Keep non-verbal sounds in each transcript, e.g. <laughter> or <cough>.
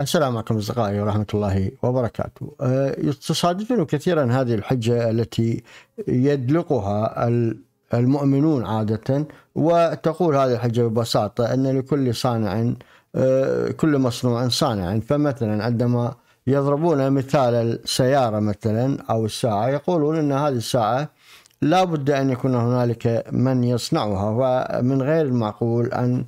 السلام عليكم أصدقائي ورحمة الله وبركاته آه، تصادفني كثيرا هذه الحجة التي يدلقها المؤمنون عادة وتقول هذه الحجة ببساطة أن لكل صانع آه، كل مصنوع صانع فمثلا عندما يضربون مثال السيارة مثلا أو الساعة يقولون أن هذه الساعة لا بد أن يكون هنالك من يصنعها ومن غير المعقول أن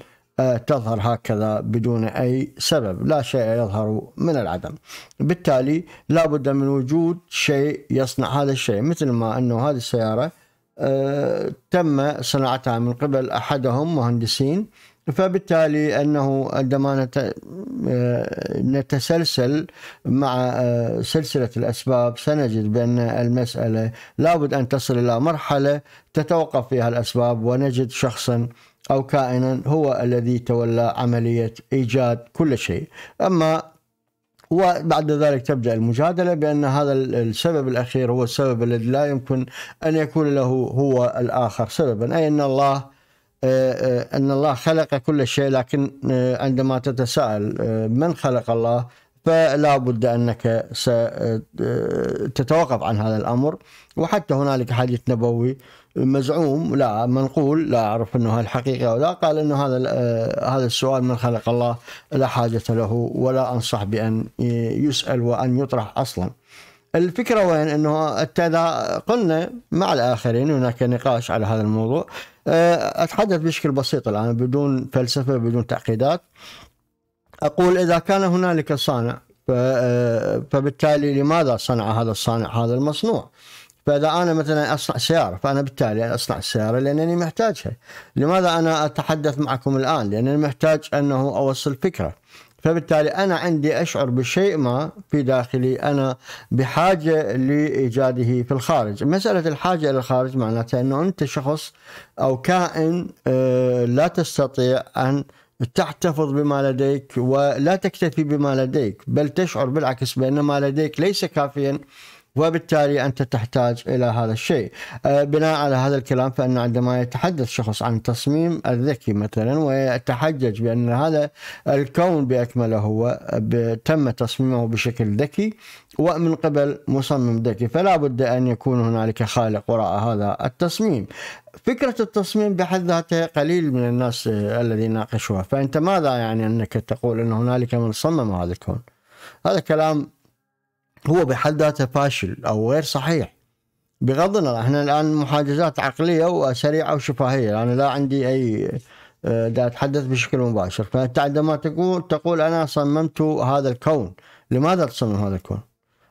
تظهر هكذا بدون أي سبب لا شيء يظهر من العدم بالتالي لا بد من وجود شيء يصنع هذا الشيء مثل ما أنه هذه السيارة آه، تم صناعتها من قبل أحدهم مهندسين فبالتالي انه عندما آه، نتسلسل مع آه، سلسله الاسباب سنجد بان المساله لابد ان تصل الى مرحله تتوقف فيها الاسباب ونجد شخصا أو كائنا هو الذي تولى عملية إيجاد كل شيء أما وبعد ذلك تبدا المجادله بان هذا السبب الاخير هو السبب الذي لا يمكن ان يكون له هو الاخر سببا اي ان الله آه، آه، ان الله خلق كل شيء لكن آه، عندما تتساءل من خلق الله فلا بد انك ستتوقف عن هذا الامر وحتى هنالك حديث نبوي مزعوم لا منقول لا اعرف انه هالحقيقه او لا قال انه هذا آه، هذا السؤال من خلق الله لا حاجه له ولا انصح بان يسال وان يطرح اصلا. الفكره وين انه اذا قلنا مع الاخرين هناك نقاش على هذا الموضوع آه، اتحدث بشكل بسيط الان بدون فلسفه بدون تعقيدات اقول اذا كان هنالك صانع آه، فبالتالي لماذا صنع هذا الصانع هذا المصنوع؟ فاذا انا مثلا اصنع سياره فانا بالتالي اصنع السياره لانني محتاجها. لماذا انا اتحدث معكم الان؟ لانني محتاج انه اوصل فكره. فبالتالي انا عندي اشعر بشيء ما في داخلي انا بحاجه لايجاده في الخارج، مساله الحاجه الى الخارج معناتها انه انت شخص او كائن آه، لا تستطيع ان تحتفظ بما لديك ولا تكتفي بما لديك، بل تشعر بالعكس بان ما لديك ليس كافيا وبالتالي أنت تحتاج إلى هذا الشيء آه، بناء على هذا الكلام فأن عندما يتحدث شخص عن التصميم الذكي مثلا ويتحجج بأن هذا الكون بأكمله هو تم تصميمه بشكل ذكي ومن قبل مصمم ذكي فلا بد أن يكون هنالك خالق وراء هذا التصميم فكرة التصميم بحد ذاتها قليل من الناس آه، الذي ناقشوها فأنت ماذا يعني أنك تقول أن هنالك من صمم هذا الكون هذا كلام هو بحد ذاته فاشل او غير صحيح بغض النظر احنا الان محاجزات عقليه وسريعه وشفاهيه انا يعني لا عندي اي دا آه، اتحدث بشكل مباشر فانت عندما تقول تقول انا صممت هذا الكون لماذا تصمم هذا الكون؟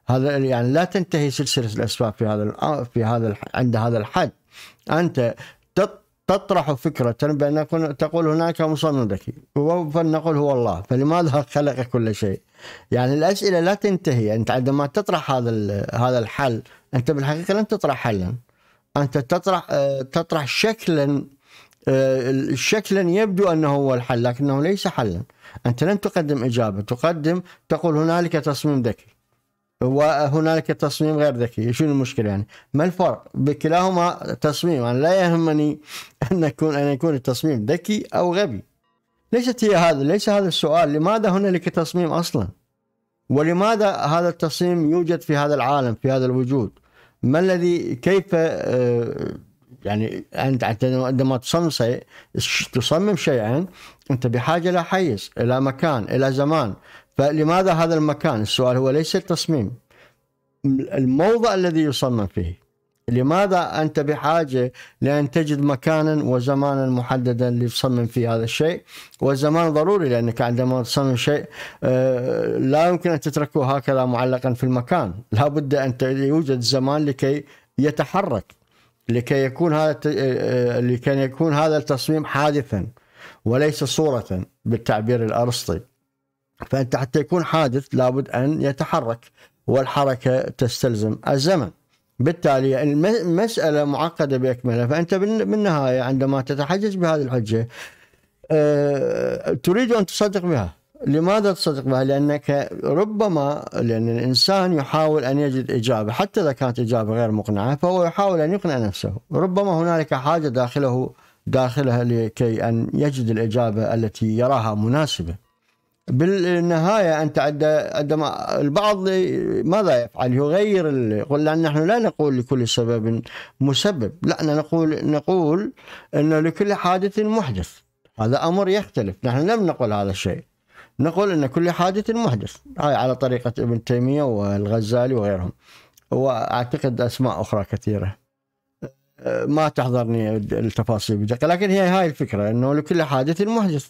هذا يعني لا تنتهي سلسله الاسباب في هذا آه، في هذا عند هذا الحد انت تطرح فكرة بأن تقول هناك مصمم ذكي فلنقل هو الله فلماذا خلق كل شيء يعني الأسئلة لا تنتهي أنت عندما تطرح هذا هذا الحل أنت بالحقيقة لن تطرح حلا أنت تطرح آه، تطرح شكلا آه، شكلا يبدو أنه هو الحل لكنه ليس حلا أنت لن تقدم إجابة تقدم تقول هنالك تصميم ذكي وهنالك تصميم غير ذكي شو المشكلة يعني ما الفرق بكلاهما تصميم يعني لا يهمني أن يكون أن يكون التصميم ذكي أو غبي ليست هي هذا ليس هذا السؤال لماذا هنالك تصميم أصلا ولماذا هذا التصميم يوجد في هذا العالم في هذا الوجود ما الذي كيف آه، يعني انت عندما تصمم شيء تصمم شيئا انت بحاجه الى حيز الى مكان الى زمان فلماذا هذا المكان السؤال هو ليس التصميم الموضع الذي يصمم فيه لماذا أنت بحاجة لأن تجد مكانا وزمانا محددا لتصمم فيه هذا الشيء والزمان ضروري لأنك عندما تصمم شيء آه، لا يمكن أن تتركه هكذا معلقا في المكان لابد أن يوجد زمان لكي يتحرك لكي يكون هذا آه، آه، لكي يكون هذا التصميم حادثا وليس صورة بالتعبير الأرسطي فأنت حتى يكون حادث لابد أن يتحرك والحركة تستلزم الزمن بالتالي يعني المسألة معقدة بأكملها فأنت بالنهاية عندما تتحجج بهذه الحجة آه، تريد أن تصدق بها لماذا تصدق بها؟ لأنك ربما لأن الإنسان يحاول أن يجد إجابة حتى إذا كانت إجابة غير مقنعة فهو يحاول أن يقنع نفسه ربما هنالك حاجة داخله داخلها لكي أن يجد الإجابة التي يراها مناسبة بالنهاية أنت عندما البعض ماذا يفعل يغير يقول لان نحن لا نقول لكل سبب مسبب لا نقول نقول أنه لكل حادث محدث هذا أمر يختلف نحن لم نقل هذا الشيء نقول أن كل حادث محدث هاي على طريقة ابن تيمية والغزالي وغيرهم وأعتقد أسماء أخرى كثيرة ما تحضرني التفاصيل بدقة لكن هي هاي الفكرة أنه لكل حادث محدث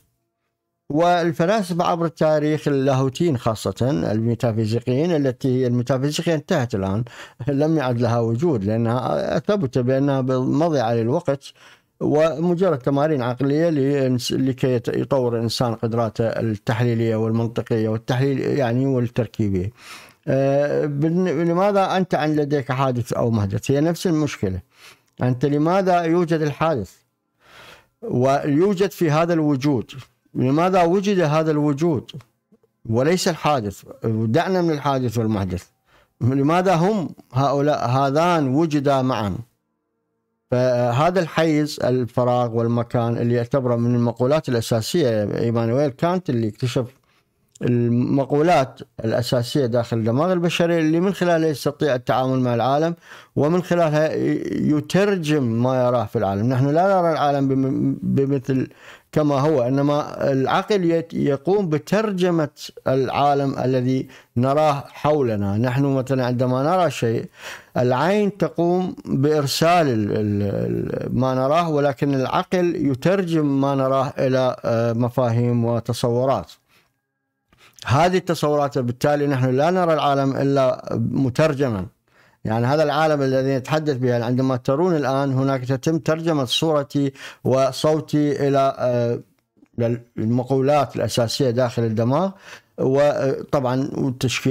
والفلاسفة عبر التاريخ اللاهوتيين خاصة الميتافيزيقيين التي هي الميتافيزيقية انتهت الآن لم يعد لها وجود لأنها أثبت بأنها مضيعة للوقت ومجرد تمارين عقلية لكي يطور الإنسان قدراته التحليلية والمنطقية والتحليل يعني والتركيبية آه، لماذا أنت عن لديك حادث أو مهدث؟ هي نفس المشكلة أنت لماذا يوجد الحادث ويوجد في هذا الوجود لماذا وجد هذا الوجود وليس الحادث دعنا من الحادث والمحدث لماذا هم هؤلاء هذان وجدا معا فهذا الحيز الفراغ والمكان اللي يعتبره من المقولات الأساسية إيمانويل كانت اللي اكتشف المقولات الأساسية داخل الدماغ البشري اللي من خلالها يستطيع التعامل مع العالم ومن خلالها يترجم ما يراه في العالم نحن لا نرى العالم بمثل كما هو انما العقل يقوم بترجمه العالم الذي نراه حولنا نحن مثلا عندما نرى شيء العين تقوم بارسال ما نراه ولكن العقل يترجم ما نراه الى آه، مفاهيم وتصورات هذه التصورات بالتالي نحن لا نرى العالم الا مترجما يعني هذا العالم الذي نتحدث به يعني عندما ترون الآن هناك تتم ترجمة صورتي وصوتي إلى آه، المقولات الأساسية داخل الدماغ وطبعا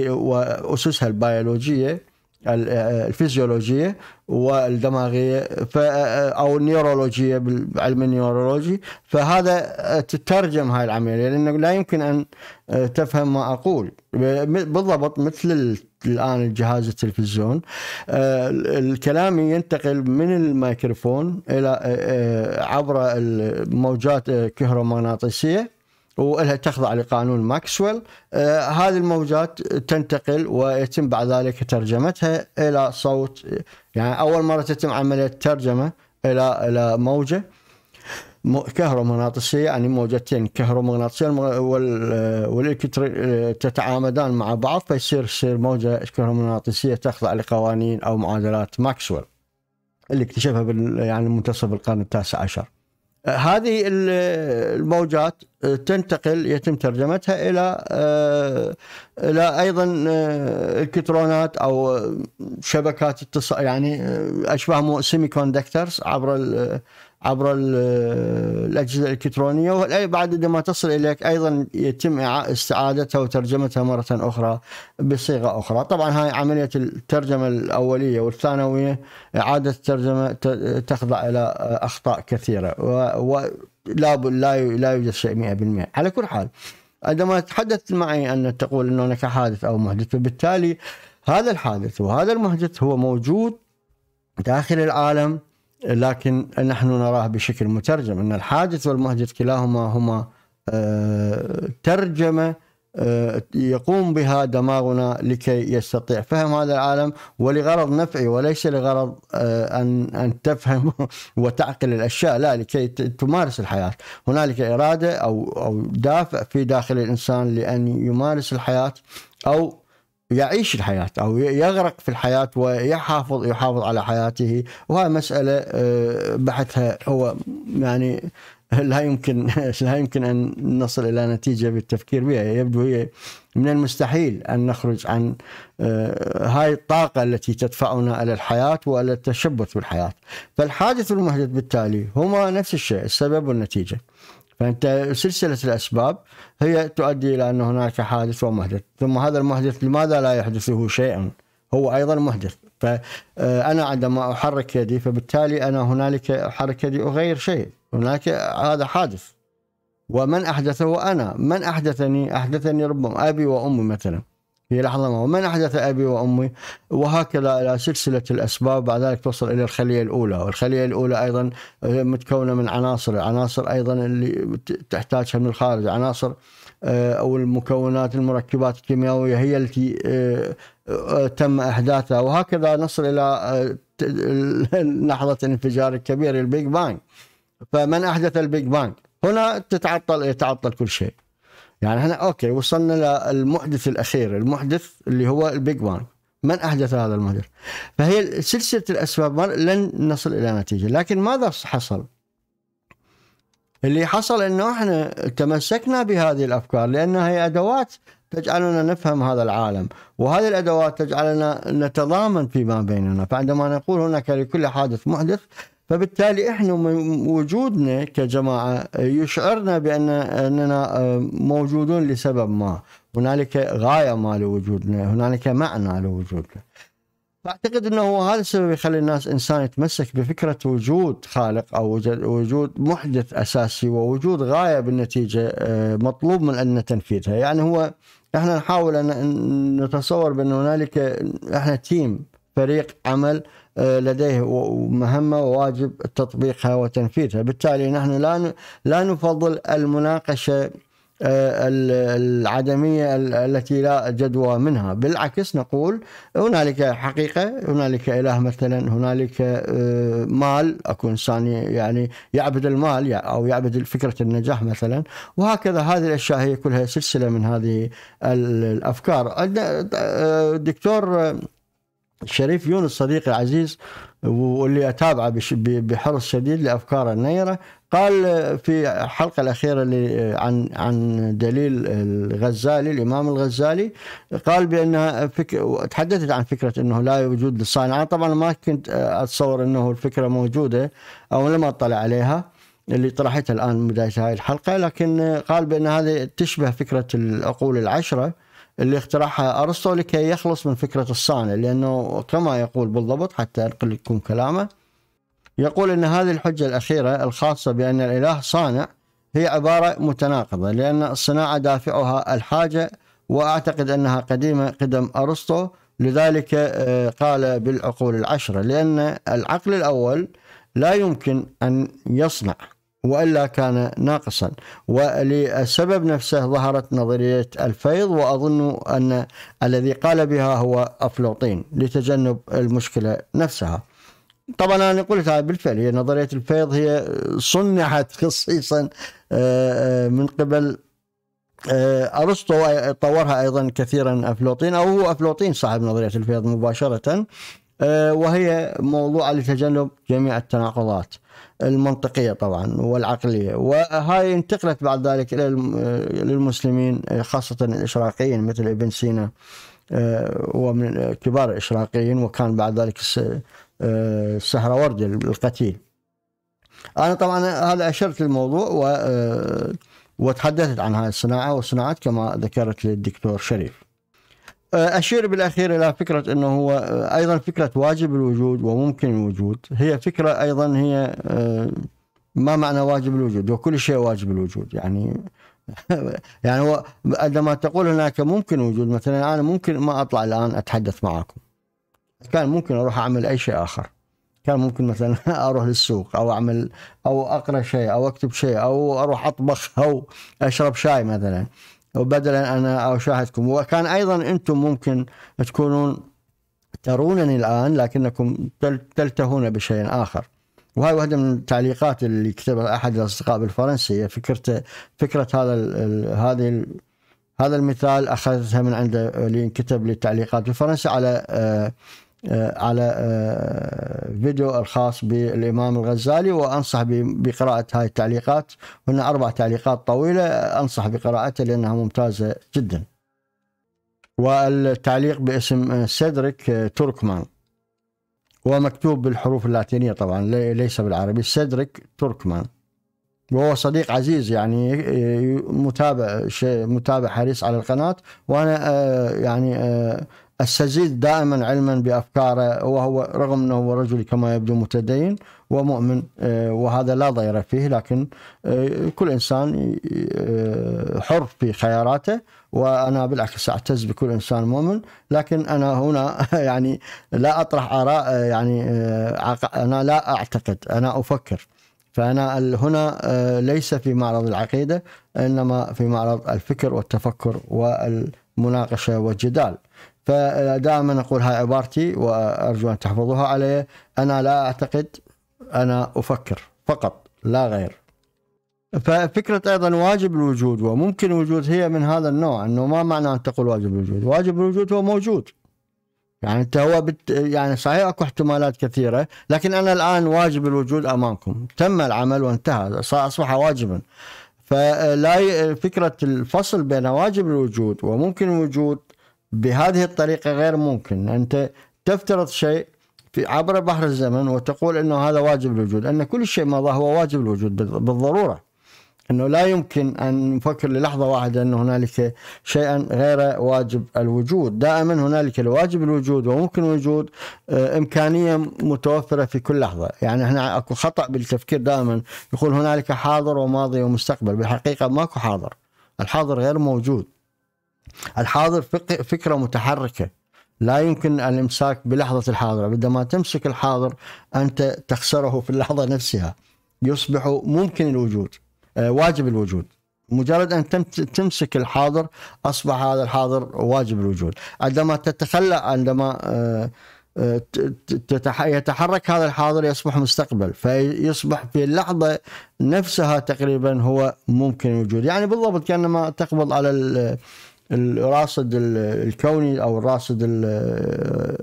وأسسها البيولوجية الفيزيولوجيه والدماغيه او النيورولوجيه بالعلم النيورولوجي فهذا تترجم هاي العمليه لانه لا يمكن ان آه، تفهم ما اقول بالضبط مثل الان الجهاز التلفزيون آه، الكلام ينتقل من الميكروفون الى آه، عبر الموجات الكهرومغناطيسيه والها تخضع لقانون ماكسويل آه هذه الموجات تنتقل ويتم بعد ذلك ترجمتها الى صوت يعني اول مره تتم عمليه ترجمه الى الى موجه كهرومغناطيسية يعني موجتين كهرومغناطيسية آه، والإلكتري آه، تتعامدان مع بعض فيصير تصير موجة كهرومغناطيسية تخضع لقوانين أو معادلات ماكسويل اللي اكتشفها يعني منتصف القرن التاسع عشر. هذه الموجات آه، تنتقل يتم ترجمتها الى آه، الى ايضا آه، الكترونات او شبكات اتصال يعني اشبه سيمي كوندكترز عبر عبر الأجهزة الإلكترونية والأي بعد ما تصل إليك أيضا يتم استعادتها وترجمتها مرة أخرى بصيغة أخرى طبعا هاي عملية الترجمة الأولية والثانوية إعادة الترجمة تخضع إلى أخطاء كثيرة ولا لا لا يوجد شيء 100% على كل حال عندما تحدثت معي أن تقول أنه هناك حادث أو محدث فبالتالي هذا الحادث وهذا المحدث هو موجود داخل العالم لكن نحن نراه بشكل مترجم أن الحادث والمهجد كلاهما هما آه، ترجمة آه، يقوم بها دماغنا لكي يستطيع فهم هذا العالم ولغرض نفعي وليس لغرض آه، ان ان تفهم <laughs> وتعقل الاشياء لا لكي تمارس الحياه هنالك اراده او او دافع في داخل الانسان لان يمارس الحياه او يعيش الحياة أو يغرق في الحياة ويحافظ يحافظ على حياته وهذه مسألة آه، بحثها هو يعني لا يمكن <laughs> لا يمكن أن نصل إلى نتيجة بالتفكير بها يبدو هي من المستحيل أن نخرج عن آه، هاي الطاقة التي تدفعنا إلى الحياة وإلى التشبث بالحياة فالحادث والمحدث بالتالي هما نفس الشيء السبب والنتيجة فانت سلسله الاسباب هي تؤدي الى ان هناك حادث ومحدث ثم هذا المحدث لماذا لا يحدثه شيء هو ايضا محدث فانا آه، عندما احرك يدي فبالتالي انا هنالك احرك يدي اغير شيء هناك هذا حادث ومن احدثه انا من احدثني احدثني ربما ابي وامي مثلا في لحظة ما من أحدث أبي وأمي وهكذا إلى سلسلة الأسباب بعد ذلك توصل إلى الخلية الأولى والخلية الأولى أيضا متكونة من عناصر عناصر أيضا اللي تحتاجها من الخارج عناصر آه، أو المكونات المركبات الكيميائية هي التي آه، آه، تم إحداثها وهكذا نصل إلى لحظة الانفجار الكبير البيج بانج فمن أحدث البيج بانج هنا تتعطل يتعطل كل شيء يعني احنا اوكي وصلنا للمحدث الاخير المحدث اللي هو البيج بانج من احدث هذا المحدث فهي سلسله الاسباب لن نصل الى نتيجه لكن ماذا حصل اللي حصل انه احنا تمسكنا بهذه الافكار لانها هي ادوات تجعلنا نفهم هذا العالم وهذه الادوات تجعلنا نتضامن فيما بيننا فعندما نقول هناك لكل حادث محدث فبالتالي احنا وجودنا كجماعه يشعرنا بان اننا آه، موجودون لسبب ما، هنالك غايه ما لوجودنا، هنالك معنى لوجودنا. فاعتقد انه هذا السبب يخلي الناس انسان يتمسك بفكره وجود خالق او وجود محدث اساسي ووجود غايه بالنتيجه آه، مطلوب من ان تنفيذها، يعني هو احنا نحاول ان نتصور بان هنالك احنا تيم فريق عمل آه، لديه مهمة وواجب تطبيقها وتنفيذها بالتالي نحن لا لا نفضل المناقشة آه، العدمية التي لا جدوى منها بالعكس نقول هنالك حقيقة هنالك إله مثلا هنالك آه، مال أكو إنسان يعني يعبد المال أو يعبد فكرة النجاح مثلا وهكذا هذه الأشياء هي كلها سلسلة من هذه الأفكار الدكتور شريف يونس صديقي العزيز واللي اتابعه بحرص شديد لافكاره النيره قال في الحلقه الاخيره اللي عن عن دليل الغزالي الامام الغزالي قال بانها فك... تحدثت عن فكره انه لا وجود للصانع طبعا ما كنت اتصور انه الفكره موجوده او لم اطلع عليها اللي طرحتها الان بدايه هذه الحلقه لكن قال بان هذه تشبه فكره العقول العشره اللي اخترعها ارسطو لكي يخلص من فكره الصانع لانه كما يقول بالضبط حتى انقل لكم كلامه يقول ان هذه الحجه الاخيره الخاصه بان الاله صانع هي عباره متناقضه لان الصناعه دافعها الحاجه واعتقد انها قديمه قدم ارسطو لذلك آه، قال بالعقول العشره لان العقل الاول لا يمكن ان يصنع والا كان ناقصا وللسبب نفسه ظهرت نظريه الفيض واظن ان الذي قال بها هو افلوطين لتجنب المشكله نفسها. طبعا انا قلتها بالفعل هي نظريه الفيض هي صنعت خصيصا آه، آه، من قبل آه، ارسطو طورها ايضا كثيرا افلوطين او هو افلوطين صاحب نظريه الفيض مباشره وهي موضوعه لتجنب جميع التناقضات. المنطقية طبعا والعقلية وهاي انتقلت بعد ذلك إلى للمسلمين خاصة الإشراقيين مثل ابن سينا آه، ومن كبار الإشراقيين وكان بعد ذلك آه، السهروردي القتيل أنا طبعا هذا أشرت للموضوع و آه، وتحدثت عن هذه الصناعة وصناعات كما ذكرت للدكتور شريف آه، أشير بالأخير إلى فكرة أنه هو آه، أيضا فكرة واجب الوجود وممكن الوجود هي فكرة أيضا هي آه، ما معنى واجب الوجود وكل شيء واجب الوجود يعني <laughs> يعني هو عندما تقول هناك ممكن وجود مثلا أنا ممكن ما أطلع الآن أتحدث معكم كان ممكن أروح أعمل أي شيء آخر كان ممكن مثلا <laughs> اروح للسوق او اعمل او اقرا شيء او اكتب شيء او اروح اطبخ او اشرب شاي مثلا بدلا أنا أشاهدكم وكان أيضا أنتم ممكن تكونون ترونني الآن لكنكم تلتهون بشيء آخر وهي واحدة من التعليقات اللي كتبها أحد الأصدقاء بالفرنسية فكرته فكرة هذا هذه هذا المثال أخذتها من عند اللي كتب تعليقات بالفرنسي على آه، آه، على آه، فيديو الخاص بالإمام الغزالي وأنصح بقراءة هاي التعليقات هنا أربع تعليقات طويلة أنصح بقراءتها لأنها ممتازة جدا والتعليق باسم آه، سيدريك تركمان ومكتوب بالحروف اللاتينية طبعا ليس بالعربي سيدريك تركمان وهو صديق عزيز يعني متابع متابع حريص على القناة وأنا يعني السجيد دائما علما بافكاره وهو رغم انه هو رجل كما يبدو متدين ومؤمن آه، وهذا لا ضير فيه لكن آه، كل انسان آه، حر في خياراته وانا بالعكس اعتز بكل انسان مؤمن لكن انا هنا <laughs> يعني لا اطرح اراء يعني انا لا اعتقد انا افكر فانا هنا ليس في معرض العقيده انما في معرض الفكر والتفكر وال مناقشه وجدال فدائما اقول هاي عبارتي وارجو ان تحفظوها علي انا لا اعتقد انا افكر فقط لا غير ففكرة أيضا واجب الوجود وممكن الوجود هي من هذا النوع أنه ما معنى أن تقول واجب الوجود واجب الوجود هو موجود يعني أنت هو بت يعني صحيح أكو احتمالات كثيرة لكن أنا الآن واجب الوجود أمامكم تم العمل وانتهى أصبح واجبا فلا فكرة الفصل بين واجب الوجود وممكن الوجود بهذه الطريقة غير ممكن أنت تفترض شيء في عبر بحر الزمن وتقول أنه هذا واجب الوجود أن كل شيء مضى هو واجب الوجود بالضرورة انه لا يمكن ان نفكر للحظه واحده ان هنالك شيئا غير واجب الوجود، دائما هنالك الواجب الوجود وممكن وجود آه، امكانيه متوفره في كل لحظه، يعني احنا اكو خطا بالتفكير دائما يقول هنالك حاضر وماضي ومستقبل، بالحقيقه ماكو حاضر، الحاضر غير موجود. الحاضر فكره متحركه لا يمكن الامساك بلحظه الحاضر، عندما تمسك الحاضر انت تخسره في اللحظه نفسها. يصبح ممكن الوجود آه، واجب الوجود مجرد ان تمسك الحاضر اصبح هذا الحاضر واجب الوجود عندما تتخلى عندما آه، آه، يتحرك هذا الحاضر يصبح مستقبل فيصبح في اللحظة نفسها تقريبا هو ممكن الوجود يعني بالضبط كأنما تقبض على الراصد الكوني او الراصد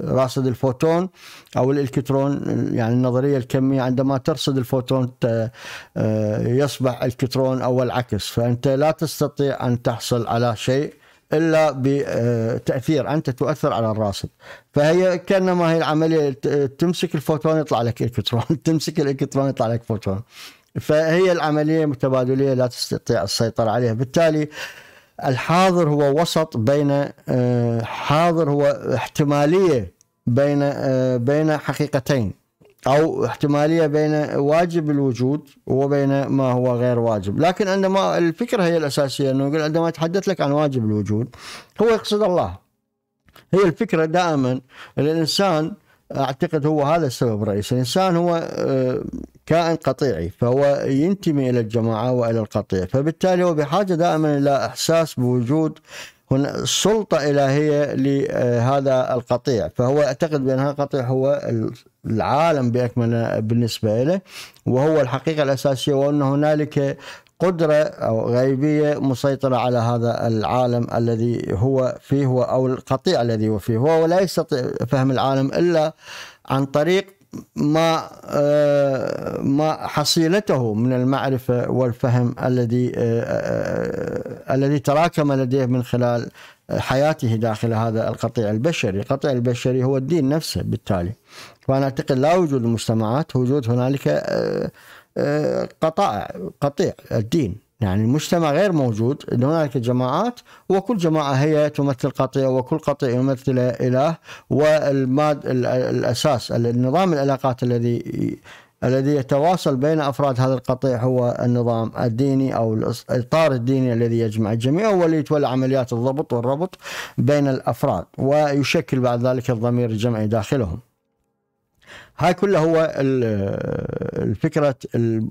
راصد الفوتون او الالكترون يعني النظريه الكميه عندما ترصد الفوتون آه، يصبح الكترون او العكس فانت لا تستطيع ان تحصل على شيء الا بتاثير انت تؤثر على الراصد فهي كانما هي العمليه تمسك الفوتون يطلع لك الكترون <laughs> تمسك الالكترون يطلع لك فوتون فهي العمليه متبادليه لا تستطيع السيطره عليها بالتالي الحاضر هو وسط بين آه، حاضر هو احتماليه بين آه، بين حقيقتين او احتماليه بين واجب الوجود وبين ما هو غير واجب، لكن عندما الفكره هي الاساسيه انه يقول عندما يتحدث لك عن واجب الوجود هو يقصد الله. هي الفكره دائما الانسان اعتقد هو هذا السبب الرئيسي الانسان هو آه، كائن قطيعي فهو ينتمي الى الجماعه والى القطيع فبالتالي هو بحاجه دائما الى احساس بوجود هنا سلطه الهيه لهذا آه، القطيع فهو يعتقد بان هذا القطيع هو العالم باكمله بالنسبه له وهو الحقيقه الاساسيه وان هنالك قدرة أو غيبية مسيطرة على هذا العالم الذي هو فيه أو القطيع الذي هو فيه هو لا يستطيع فهم العالم إلا عن طريق ما آه، ما حصيلته من المعرفه والفهم الذي آه، آه، الذي تراكم لديه من خلال حياته داخل هذا القطيع البشري، القطيع البشري هو الدين نفسه بالتالي. فانا اعتقد لا وجود المجتمعات، وجود هنالك قطاع قطيع الدين يعني المجتمع غير موجود هناك جماعات وكل جماعة هي تمثل قطيع وكل قطيع يمثل إله والماد الأساس النظام العلاقات الذي الذي يتواصل بين افراد هذا القطيع هو النظام الديني او الاطار الديني الذي يجمع الجميع هو اللي يتولى عمليات الضبط والربط بين الافراد ويشكل بعد ذلك الضمير الجمعي داخلهم. هاي كلها هو الفكرة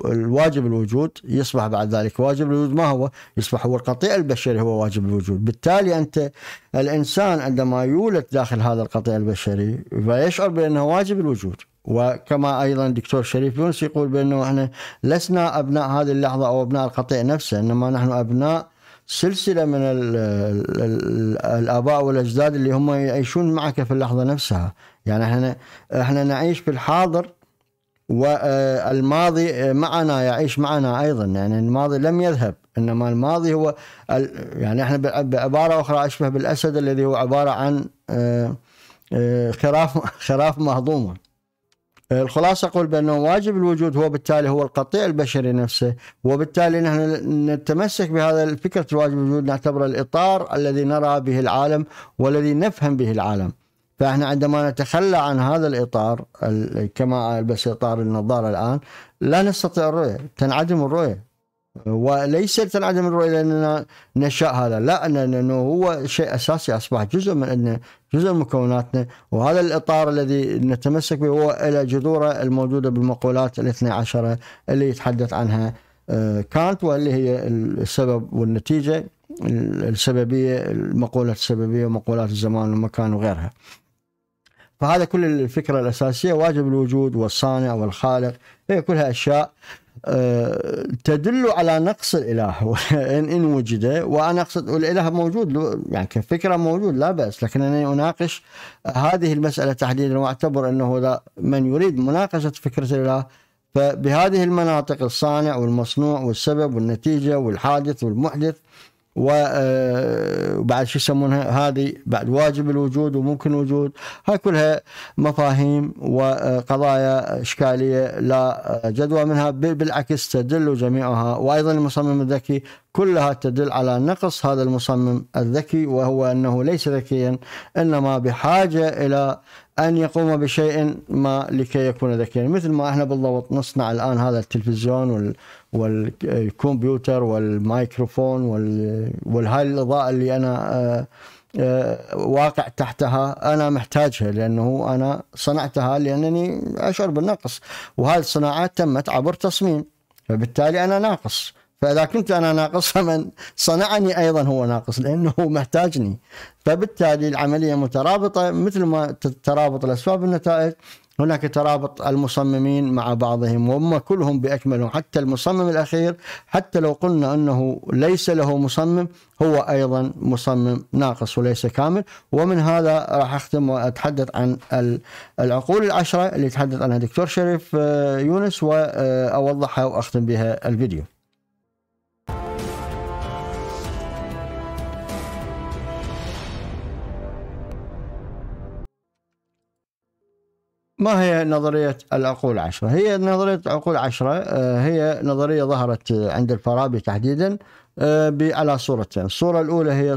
الواجب الوجود يصبح بعد ذلك واجب الوجود ما هو يصبح هو القطيع البشري هو واجب الوجود بالتالي أنت الإنسان عندما يولد داخل هذا القطيع البشري فيشعر بأنه واجب الوجود وكما ايضا الدكتور شريف يونس يقول بانه احنا لسنا ابناء هذه اللحظه او ابناء القطيع نفسه انما نحن ابناء سلسله من الـ الـ الـ الاباء والاجداد اللي هم يعيشون معك في اللحظه نفسها يعني احنا احنا نعيش في الحاضر والماضي معنا يعيش معنا ايضا يعني الماضي لم يذهب انما الماضي هو يعني احنا بعباره اخرى اشبه بالاسد الذي هو عباره عن آه، آه، خراف خراف مهضومه الخلاصة أقول بأنه واجب الوجود هو بالتالي هو القطيع البشري نفسه وبالتالي نحن نتمسك بهذا الفكرة واجب الوجود نعتبر الإطار الذي نرى به العالم والذي نفهم به العالم فاحنا عندما نتخلى عن هذا الاطار كما البس اطار النظاره الان لا نستطيع الرؤيه تنعدم الرؤيه وليس تنعدم الرؤيه لاننا نشاء هذا لا لانه هو شيء اساسي اصبح جزء من عندنا جزء من مكوناتنا وهذا الاطار الذي نتمسك به هو الى جذوره الموجوده بالمقولات الاثني عشره اللي يتحدث عنها آه، كانت واللي هي السبب والنتيجه السببيه المقوله السببيه ومقولات الزمان والمكان وغيرها. فهذا كل الفكره الاساسيه واجب الوجود والصانع والخالق هي كلها اشياء آه، تدل على نقص الاله <laughs> ان ان وجد وانا اقصد والاله موجود يعني كفكره موجود لا باس لكن انا اناقش هذه المساله تحديدا واعتبر انه من يريد مناقشه فكره الاله فبهذه المناطق الصانع والمصنوع والسبب والنتيجه والحادث والمحدث وبعد آه، شو يسمونها هذه بعد واجب الوجود وممكن الوجود هاي كلها مفاهيم وقضايا آه، إشكالية لا آه، جدوى منها بالعكس تدل جميعها وأيضا المصمم الذكي كلها تدل على نقص هذا المصمم الذكي وهو أنه ليس ذكيا إنما بحاجة إلى أن يقوم بشيء ما لكي يكون ذكيا مثل ما احنا بالضبط نصنع الآن هذا التلفزيون وال... والكمبيوتر والمايكروفون وال... والهاي الإضاءة اللي أنا آه، آه، واقع تحتها انا محتاجها لانه انا صنعتها لانني اشعر بالنقص وهذه الصناعات تمت عبر تصميم فبالتالي انا ناقص فإذا كنت أنا ناقص فمن صنعني أيضا هو ناقص لأنه محتاجني فبالتالي العملية مترابطة مثل ما ترابط الأسباب والنتائج هناك ترابط المصممين مع بعضهم وهم كلهم بأكملهم حتى المصمم الأخير حتى لو قلنا أنه ليس له مصمم هو أيضا مصمم ناقص وليس كامل ومن هذا راح أختم وأتحدث عن العقول العشرة اللي تحدث عنها دكتور شريف آه، يونس وأوضحها وأختم بها الفيديو ما هي نظرية العقول عشرة؟ هي نظرية العقول عشرة آه، هي نظرية ظهرت آه، عند الفارابي تحديدا آه، على صورتين، الصورة الأولى هي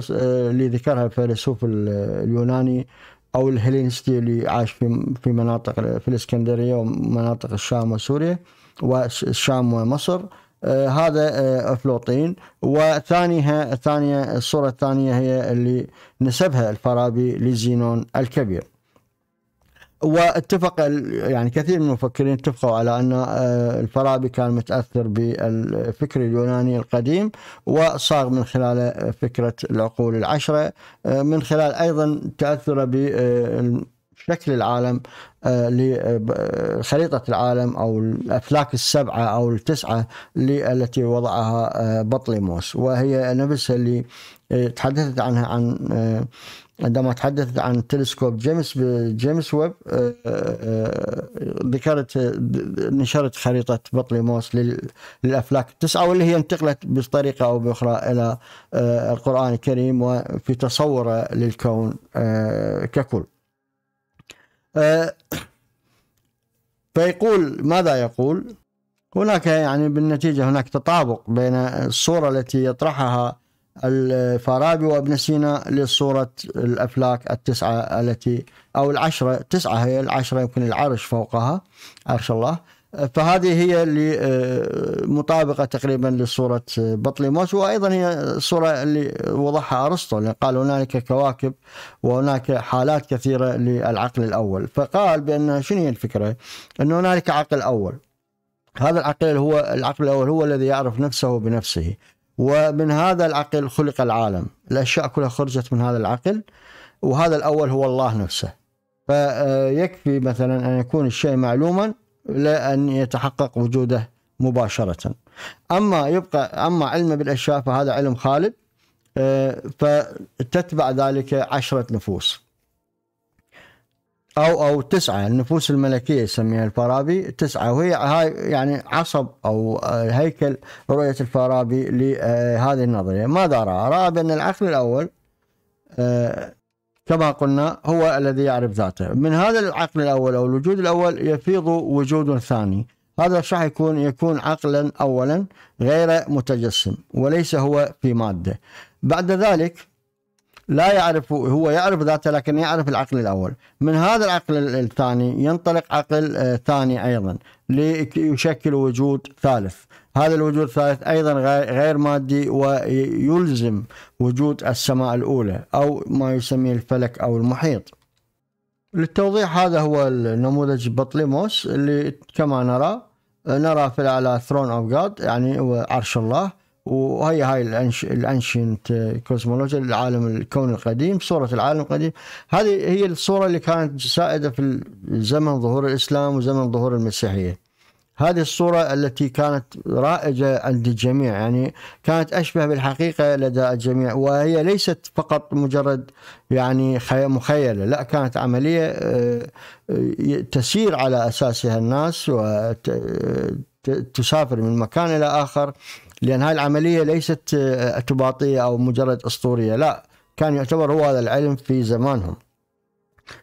اللي ذكرها الفيلسوف اليوناني أو الهلينستي اللي عاش في في مناطق في الإسكندرية ومناطق الشام وسوريا والشام ومصر هذا افلوطين وثانيها الثانية الصورة الثانية هي اللي نسبها الفارابي لزينون الكبير واتفق يعني كثير من المفكرين اتفقوا على ان آه، الفارابي كان متاثر بالفكر اليوناني القديم وصار من خلاله فكره العقول العشره آه، من خلال ايضا تاثره آه، بشكل العالم لخريطة العالم أو الأفلاك السبعة أو التسعة التي وضعها بطليموس وهي نفسها اللي تحدثت عنها عن عندما تحدثت عن تلسكوب جيمس جيمس ويب آه، آه، آه، ذكرت نشرت خريطة بطليموس للأفلاك التسعة واللي هي انتقلت بطريقة أو بأخرى إلى القرآن الكريم وفي تصوره للكون ككل فيقول ماذا يقول هناك يعني بالنتيجة هناك تطابق بين الصورة التي يطرحها الفارابي وابن سينا لصورة الأفلاك التسعة التي أو العشرة تسعة هي العشرة يمكن العرش فوقها عرش الله فهذه هي اللي آه، مطابقة تقريبا لصورة آه، بطليموس وأيضا هي الصورة اللي وضحها أرسطو لأن قال هنالك كواكب وهناك حالات كثيرة للعقل الأول فقال بأن شنو هي الفكرة أن هنالك عقل أول هذا العقل هو العقل الأول هو الذي يعرف نفسه بنفسه ومن هذا العقل خلق العالم الأشياء كلها خرجت من هذا العقل وهذا الأول هو الله نفسه فيكفي مثلا أن يكون الشيء معلوما لأن يتحقق وجوده مباشرة أما يبقى أما علم بالأشياء فهذا علم خالد اه، فتتبع ذلك عشرة نفوس او او تسعه النفوس الملكيه يسميها الفارابي تسعه وهي هاي يعني عصب او آه، هيكل رؤيه الفارابي لهذه آه، النظريه ماذا راى؟ راى بان العقل الاول آه، كما قلنا هو الذي يعرف ذاته من هذا العقل الاول او الوجود الاول يفيض وجود ثاني هذا راح يكون يكون عقلا اولا غير متجسم وليس هو في ماده بعد ذلك لا يعرف هو يعرف ذاته لكن يعرف العقل الأول من هذا العقل الثاني ينطلق عقل آه، ثاني أيضا ليشكل وجود ثالث هذا الوجود الثالث أيضا غير مادي ويلزم وجود السماء الأولى أو ما يسميه الفلك أو المحيط للتوضيح هذا هو النموذج بطليموس اللي كما نرى آه، نرى في الأعلى ثرون أوف جاد يعني عرش الله وهي هاي الانش الانشنت كوزمولوجيا العالم الكون القديم صوره العالم القديم هذه هي الصوره اللي كانت سائده في زمن ظهور الاسلام وزمن ظهور المسيحيه هذه الصورة التي كانت رائجة عند الجميع يعني كانت أشبه بالحقيقة لدى الجميع وهي ليست فقط مجرد يعني مخيلة لا كانت عملية آه، آه، تسير على أساسها الناس وتسافر آه، من مكان إلى آخر لان هاي العمليه ليست آه، اعتباطيه او مجرد اسطوريه لا كان يعتبر هو هذا العلم في زمانهم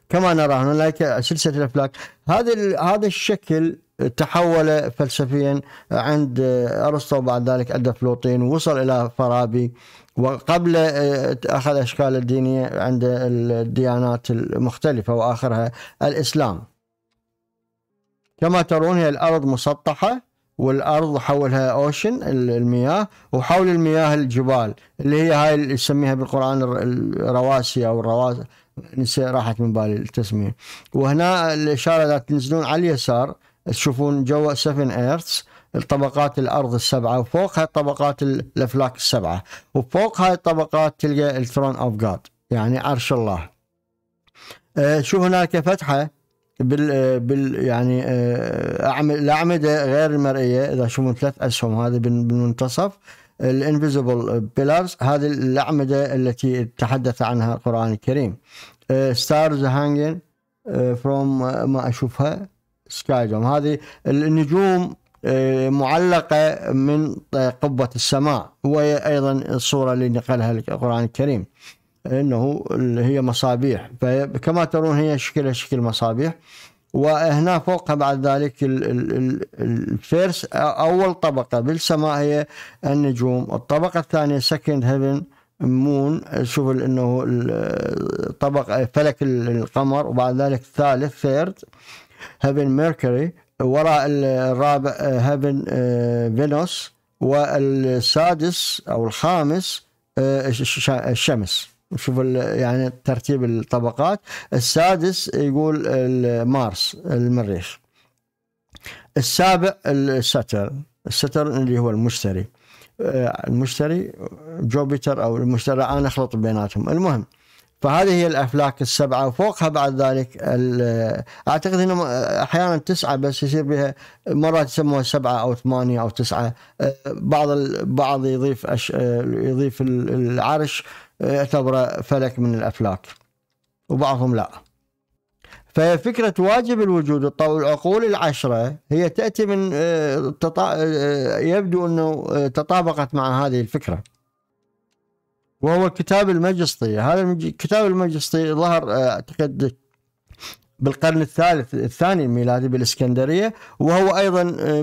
كما نرى هنالك سلسله الافلاك هذا هذا الشكل تحول فلسفيا عند آه، ارسطو بعد ذلك عند افلوطين وصل الى فارابي وقبل آه، اخذ اشكال الدينيه عند الديانات المختلفه واخرها الاسلام كما ترون هي الارض مسطحه والارض حولها اوشن المياه وحول المياه الجبال اللي هي هاي اللي يسميها بالقران الرواسي او الرواس راحت من بالي التسميه وهنا الاشاره اذا تنزلون على اليسار تشوفون جوا 7 ايرث الطبقات الارض السبعه وفوق هاي الطبقات الافلاك السبعه وفوق هاي الطبقات تلقى الثرون اوف جاد يعني عرش الله آه، شوف هناك فتحه بال آه، بال يعني الاعمده آه، غير المرئيه اذا شفنا ثلاث اسهم هذه بالمنتصف الانفيزبل بيلرز هذه الاعمده التي تحدث عنها القران الكريم ستارز هانجن فروم ما اشوفها سكاي دوم هذه النجوم آه، معلقة من قبة السماء وهي أيضا الصورة اللي نقلها القرآن الكريم انه هي مصابيح فكما ترون هي شكلها شكل مصابيح وهنا فوقها بعد ذلك الفيرس اول طبقه بالسماء هي النجوم الطبقه الثانيه سكند هيفن مون شوف انه طبق فلك القمر وبعد ذلك الثالث ثيرد هيفن ميركوري وراء الرابع هيفن آه، فينوس والسادس او الخامس آه، الشمس شوف يعني ترتيب الطبقات السادس يقول مارس المريخ السابع الستر الستر اللي هو المشتري آه، المشتري جوبيتر او المشتري انا اخلط بيناتهم المهم فهذه هي الافلاك السبعه وفوقها بعد ذلك اعتقد انه احيانا تسعه بس يصير بها مرات يسموها سبعه او ثمانيه او تسعه أه، بعض البعض يضيف أش... أه، يضيف العرش أه، يعتبره فلك من الافلاك وبعضهم لا ففكرة واجب الوجود أو العقول العشرة هي تأتي من تطا... يبدو أنه تطابقت مع هذه الفكرة وهو كتاب المجسطي هذا كتاب المجسطي ظهر آه، اعتقد بالقرن الثالث الثاني الميلادي بالإسكندرية وهو أيضا آه،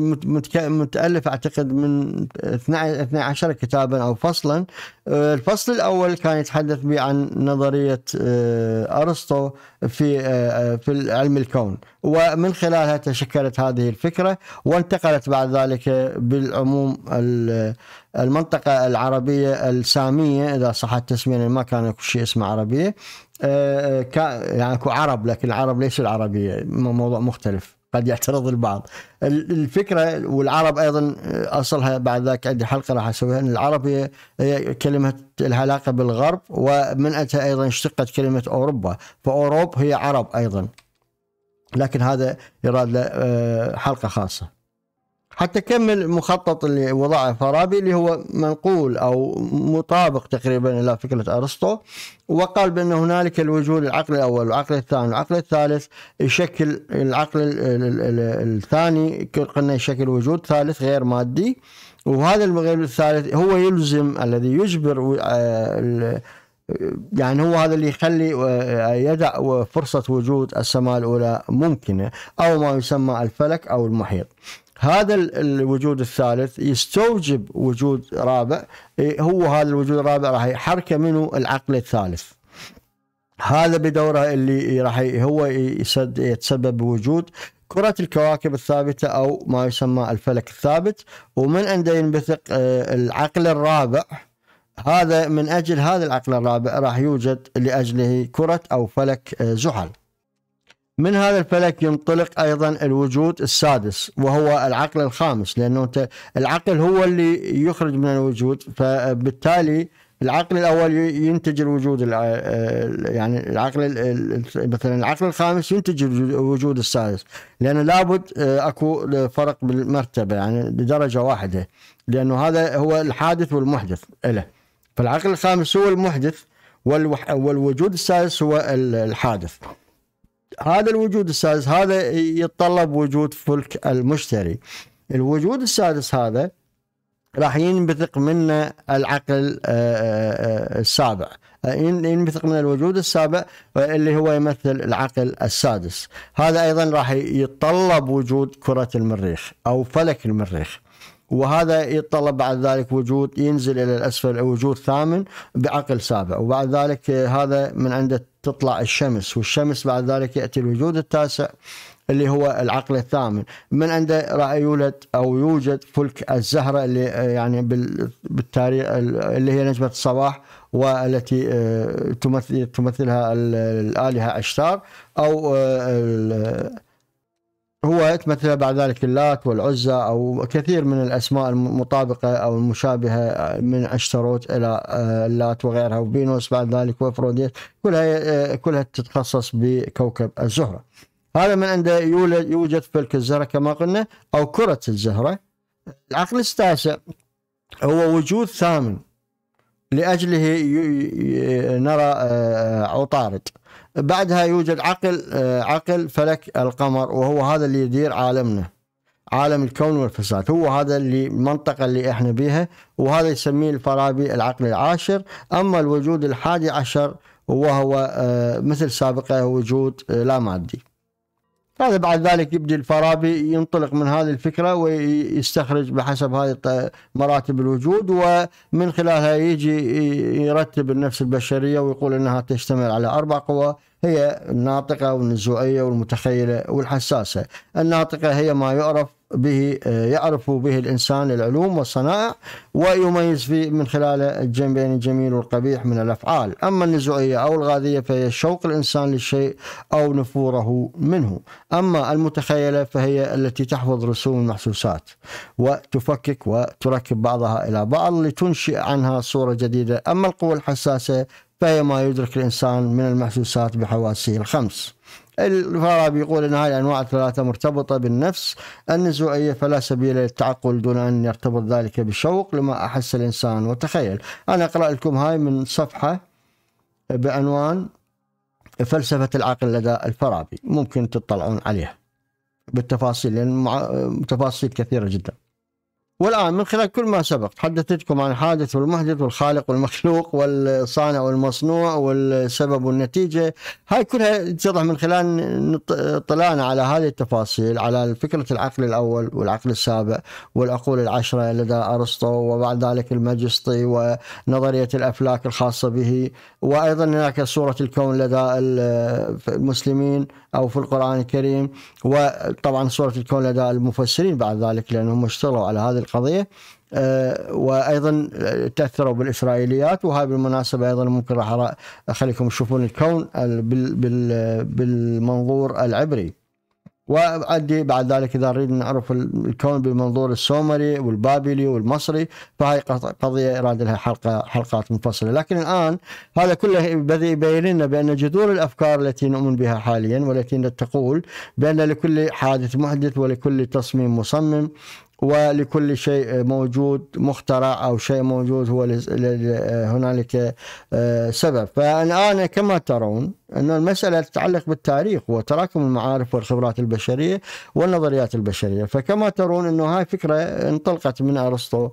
متألف أعتقد من 12 كتابا أو فصلا آه، الفصل الأول كان يتحدث به عن نظرية آه، أرسطو في في علم الكون ومن خلالها تشكلت هذه الفكرة وانتقلت بعد ذلك بالعموم المنطقة العربية السامية إذا صح التسمية ما كان شيء اسمه عربية آه، يعني اكو عرب لكن العرب ليش العربيه موضوع مختلف قد يعترض البعض الفكره والعرب ايضا آه، اصلها بعد ذاك عندي حلقه راح اسويها ان العرب هي كلمه لها علاقه بالغرب ومن اتى ايضا اشتقت كلمه اوروبا فاوروب هي عرب ايضا لكن هذا يراد له آه، حلقه خاصه حتى كمل المخطط اللي وضعه فارابي اللي هو منقول او مطابق تقريبا الى فكره ارسطو وقال بان هنالك الوجود العقل الاول والعقل الثاني والعقل الثالث يشكل العقل الثاني قلنا يشكل وجود ثالث غير مادي وهذا الغير الثالث هو يلزم الذي يجبر آه، يعني هو هذا اللي يخلي آه، يدع فرصة وجود السماء الأولى ممكنة أو ما يسمى الفلك أو المحيط هذا الوجود الثالث يستوجب وجود رابع إيه، هو هذا الوجود الرابع راح يحركه منه العقل الثالث هذا بدوره اللي راح هو يتسبب بوجود كرة الكواكب الثابتة أو ما يسمى الفلك الثابت ومن عنده ينبثق آه، العقل الرابع هذا من أجل هذا العقل الرابع راح يوجد لأجله كرة أو فلك آه، زحل من هذا الفلك ينطلق ايضا الوجود السادس وهو العقل الخامس لانه انت العقل هو اللي يخرج من الوجود فبالتالي العقل الاول ينتج الوجود آه، يعني العقل مثلا العقل الخامس ينتج الوجود السادس لان لابد آه، اكو فرق بالمرتبه يعني لدرجه واحده لانه هذا هو الحادث والمحدث له فالعقل الخامس هو المحدث والوجود السادس هو الحادث هذا الوجود السادس هذا يتطلب وجود فلك المشتري الوجود السادس هذا راح ينبثق منه العقل آه، آه، آه، السابع ينبثق من الوجود السابع اللي هو يمثل العقل السادس هذا أيضا راح يتطلب وجود كرة المريخ أو فلك المريخ وهذا يتطلب بعد ذلك وجود ينزل الى الاسفل وجود ثامن بعقل سابع وبعد ذلك هذا من عنده تطلع الشمس والشمس بعد ذلك ياتي الوجود التاسع اللي هو العقل الثامن من عنده راي يولد او يوجد فلك الزهره اللي آه، يعني بالتاريخ اللي هي نجمه الصباح والتي آه، تمثل تمثلها الالهه اشتار او آه، هو يتمثل بعد ذلك اللات والعزى او كثير من الاسماء المطابقه او المشابهه من اشتروت الى آه، اللات وغيرها وبينوس بعد ذلك وافروديت كلها آه، كلها تتخصص بكوكب الزهره. هذا من عنده يولد يوجد فلك الزهره كما قلنا او كره الزهره. العقل التاسع هو وجود ثامن لاجله نرى آه، عطارد بعدها يوجد عقل آه، عقل فلك القمر وهو هذا اللي يدير عالمنا عالم الكون والفساد هو هذا اللي المنطقة اللي احنا بيها وهذا يسميه الفارابي العقل العاشر أما الوجود الحادي عشر وهو آه، مثل سابقه وجود آه، لا مادي هذا بعد ذلك يبدي الفارابي ينطلق من هذه الفكرة ويستخرج بحسب هذه مراتب الوجود ومن خلالها يجي يرتب النفس البشرية ويقول أنها تشتمل على أربع قوى هي الناطقة والنزوعية والمتخيلة والحساسة الناطقة هي ما يعرف به يعرف به الإنسان العلوم والصنائع ويميز فيه من خلال الجنبين بين الجميل والقبيح من الأفعال أما النزوعية أو الغاذية فهي شوق الإنسان للشيء أو نفوره منه أما المتخيلة فهي التي تحفظ رسوم المحسوسات وتفكك وتركب بعضها إلى بعض لتنشئ عنها صورة جديدة أما القوة الحساسة فهي ما يدرك الإنسان من المحسوسات بحواسه الخمس الفارابي يقول أن هذه الأنواع الثلاثة مرتبطة بالنفس النزوعية فلا سبيل للتعقل دون أن يرتبط ذلك بالشوق لما أحس الإنسان وتخيل أنا أقرأ لكم هاي من صفحة بعنوان فلسفة العقل لدى الفارابي ممكن تطلعون عليها بالتفاصيل لأن يعني تفاصيل كثيرة جدا والآن من خلال كل ما سبق حدثتكم عن الحادث والمحدث والخالق والمخلوق والصانع والمصنوع والسبب والنتيجة هاي كلها تتضح من خلال اطلاعنا على هذه التفاصيل على فكرة العقل الأول والعقل السابع والعقول العشرة لدى أرسطو وبعد ذلك الماجستي ونظرية الأفلاك الخاصة به وأيضا هناك صورة الكون لدى المسلمين أو في القرآن الكريم وطبعا صورة الكون لدى المفسرين بعد ذلك لأنهم اشتغلوا على هذه القضية آه، وأيضا آه، تأثروا بالإسرائيليات وهذه بالمناسبة أيضا ممكن راح أخليكم تشوفون الكون بالمنظور العبري وعندي بعد ذلك اذا نريد نعرف الكون بالمنظور السومري والبابلي والمصري فهي قضيه اراد لها حلقه حلقات منفصله، لكن الان هذا كله بدأ يبين لنا بان جذور الافكار التي نؤمن بها حاليا والتي تقول بان لكل حادث محدث ولكل تصميم مصمم ولكل شيء موجود مخترع او شيء موجود هو هنالك آه، سبب فالان كما ترون أن المسألة تتعلق بالتاريخ وتراكم المعارف والخبرات البشرية والنظريات البشرية فكما ترون أنه هاي فكرة انطلقت من أرسطو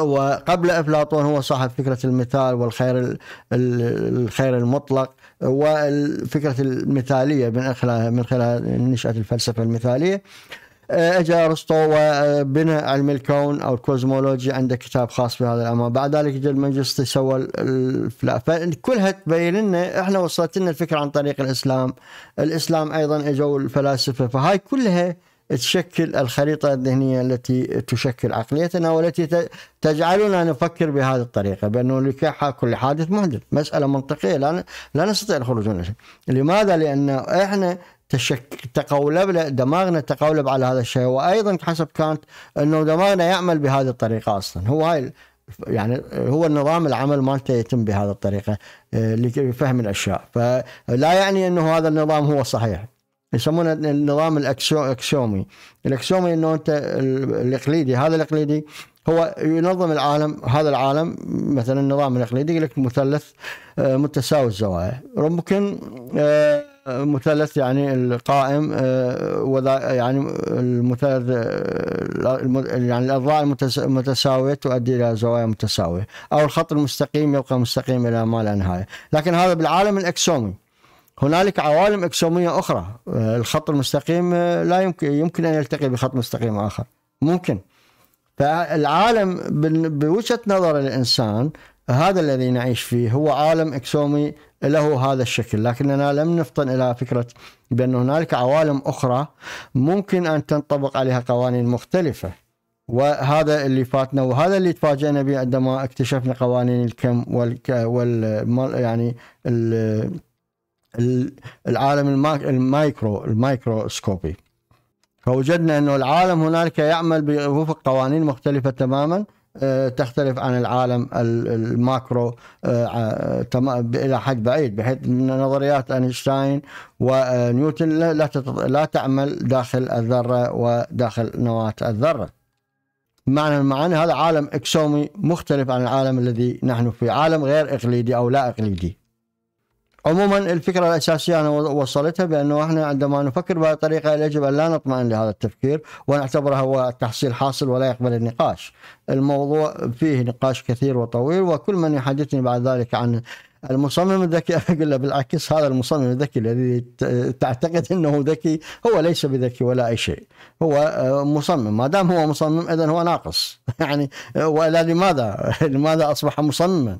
وقبل افلاطون هو صاحب فكره المثال والخير الخير المطلق وفكره المثاليه من خلال من خلال نشاه الفلسفه المثاليه آه، اجى ارسطو وبنى علم الكون او الكوزمولوجي عنده كتاب خاص بهذا الامر، بعد ذلك اجى المنجستي سوى الفلا فكلها تبين لنا احنا وصلت لنا الفكره عن طريق الاسلام، الاسلام ايضا اجوا الفلاسفه فهاي كلها تشكل الخريطة الذهنية التي تشكل عقليتنا والتي تجعلنا نفكر بهذه الطريقة بأنه لكي كل حادث محدث مسألة منطقية لا, لا نستطيع الخروج منها لماذا؟ لأن إحنا تشك... تقولب دماغنا تقولب على هذا الشيء وايضا حسب كانت انه دماغنا يعمل بهذه الطريقه اصلا هو هاي يعني هو النظام العمل مالته يتم بهذه الطريقه آه، لفهم الاشياء فلا يعني انه هذا النظام هو صحيح يسمونه النظام الاكسيومي الاكسيومي انه انت الاقليدي هذا الاقليدي هو ينظم العالم هذا العالم مثلا النظام الاقليدي يقول لك مثلث آه، متساوي الزوايا ممكن مثلث يعني القائم آه، يعني المثلث آه، يعني الاضلاع المتساويه تؤدي الى زوايا متساويه او الخط المستقيم يبقى مستقيم الى ما لا نهايه لكن هذا بالعالم الاكسومي هنالك عوالم اكسوميه اخرى آه، الخط المستقيم لا يمكن يمكن ان يلتقي بخط مستقيم اخر ممكن فالعالم بوجهه نظر الانسان هذا الذي نعيش فيه هو عالم اكسومي له هذا الشكل لكننا لم نفطن إلى فكرة بأن هنالك عوالم أخرى ممكن أن تنطبق عليها قوانين مختلفة وهذا اللي فاتنا وهذا اللي تفاجئنا به عندما اكتشفنا قوانين الكم وال, وال... يعني العالم المايكرو المايكروسكوبي فوجدنا انه العالم هنالك يعمل وفق قوانين مختلفه تماما آه، تختلف عن العالم الماكرو آه، الى حد بعيد بحيث ان نظريات اينشتاين ونيوتن آه، لا لا تعمل داخل الذره وداخل نواه الذره. معنى المعاني هذا عالم اكسومي مختلف عن العالم الذي نحن فيه، عالم غير اقليدي او لا اقليدي. عموما الفكره الاساسيه انا وصلتها بانه احنا عندما نفكر بهذه الطريقه يجب ان لا نطمئن لهذا التفكير ونعتبره هو تحصيل حاصل ولا يقبل النقاش. الموضوع فيه نقاش كثير وطويل وكل من يحدثني بعد ذلك عن المصمم الذكي <laughs> اقول له بالعكس هذا المصمم الذكي الذي تعتقد انه ذكي هو ليس بذكي ولا اي شيء هو آه، مصمم ما دام هو مصمم اذا هو ناقص <laughs> يعني آه، والا لماذا <laughs> لماذا اصبح مصمما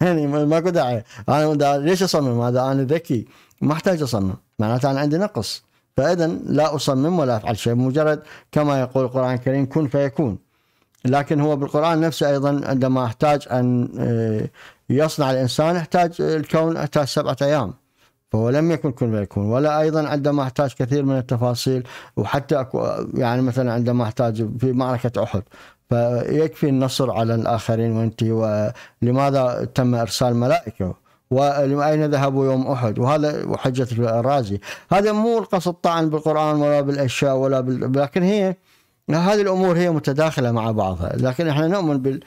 يعني ماكو داعي انا دا ليش اصمم هذا انا ذكي ما احتاج اصمم معناته انا عندي نقص فاذا لا اصمم ولا افعل شيء مجرد كما يقول القران الكريم كن فيكون لكن هو بالقران نفسه ايضا عندما احتاج ان آه، يصنع الانسان احتاج الكون احتاج سبعه ايام فهو لم يكن كن فيكون ولا ايضا عندما احتاج كثير من التفاصيل وحتى يعني مثلا عندما احتاج في معركه احد فيكفي النصر على الآخرين وأنت ولماذا تم إرسال ملائكة وأين ذهبوا يوم أحد وهذا وحجة الرازي هذا مو القصد طعن بالقرآن ولا بالأشياء ولا بال... لكن هي هذه الأمور هي متداخلة مع بعضها لكن احنا نؤمن بال...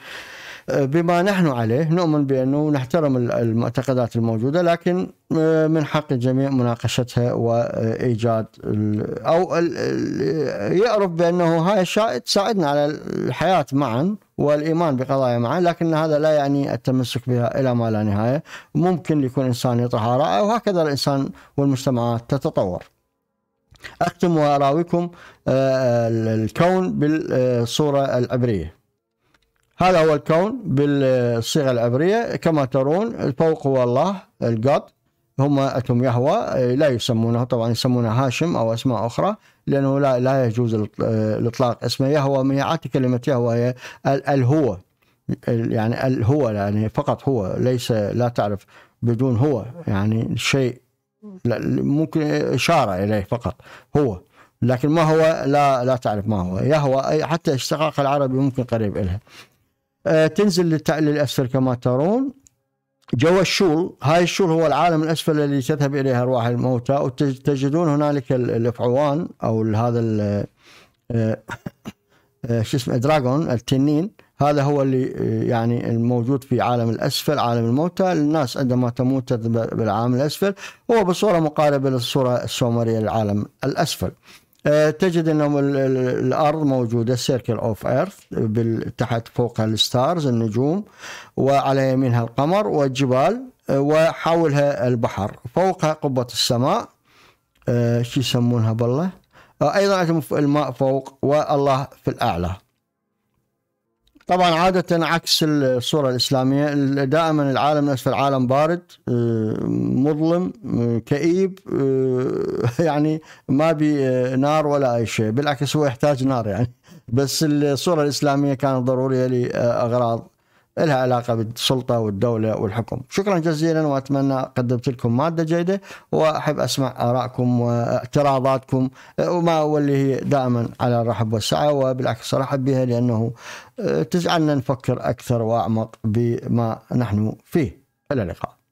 بما نحن عليه نؤمن بأنه نحترم المعتقدات الموجودة لكن آه، من حق الجميع مناقشتها وإيجاد أو يعرف بأنه هاي الشيء تساعدنا على الحياة معا والإيمان بقضايا معا لكن هذا لا يعني التمسك بها إلى ما لا نهاية ممكن يكون إنسان يطهر وهكذا الإنسان والمجتمعات تتطور أختم وأراويكم آه، الكون بالصورة العبرية هذا هو الكون بالصيغة العبرية كما ترون الفوق هو الله القط هم أتم يهوى إيه، لا يسمونه طبعا يسمونه هاشم أو أسماء أخرى لأنه لا, لا يجوز الإطلاق اسمه يهوى من يعطي كلمة يهوى هي الهو يعني الهو يعني فقط هو ليس لا تعرف بدون هو يعني شيء ممكن إشارة إليه فقط هو لكن ما هو لا لا تعرف ما هو يهوى حتى اشتقاق العربي ممكن قريب إلها آه، تنزل للأسفل كما ترون جوا الشول هاي الشول هو العالم الأسفل الذي تذهب إليه أرواح الموتى وتجدون هنالك الأفعوان أو هذا آه، آه، شو اسمه دراجون التنين هذا هو اللي يعني الموجود في عالم الاسفل عالم الموتى الناس عندما تموت بالعالم الاسفل هو بصوره مقاربه للصوره السومريه للعالم الاسفل آه، تجد انهم الارض موجوده سيركل اوف ايرث تحت فوقها الستارز النجوم وعلى يمينها القمر والجبال آه، وحولها البحر فوقها قبه السماء آه، شو يسمونها بالله ايضا الماء فوق والله في الاعلى طبعا عادة عكس الصورة الإسلامية دائما العالم نفسه العالم بارد آه، مظلم آه، كئيب آه، <laughs> يعني ما بي نار ولا أي شيء بالعكس هو يحتاج نار يعني بس الصورة الإسلامية كانت ضرورية لأغراض لها علاقه بالسلطه والدوله والحكم. شكرا جزيلا واتمنى قدمت لكم ماده جيده واحب اسمع ارائكم واعتراضاتكم وما واللي هي دائما على الرحب والسعه وبالعكس ارحب بها لانه آه، تجعلنا نفكر اكثر واعمق بما نحن فيه. الى اللقاء.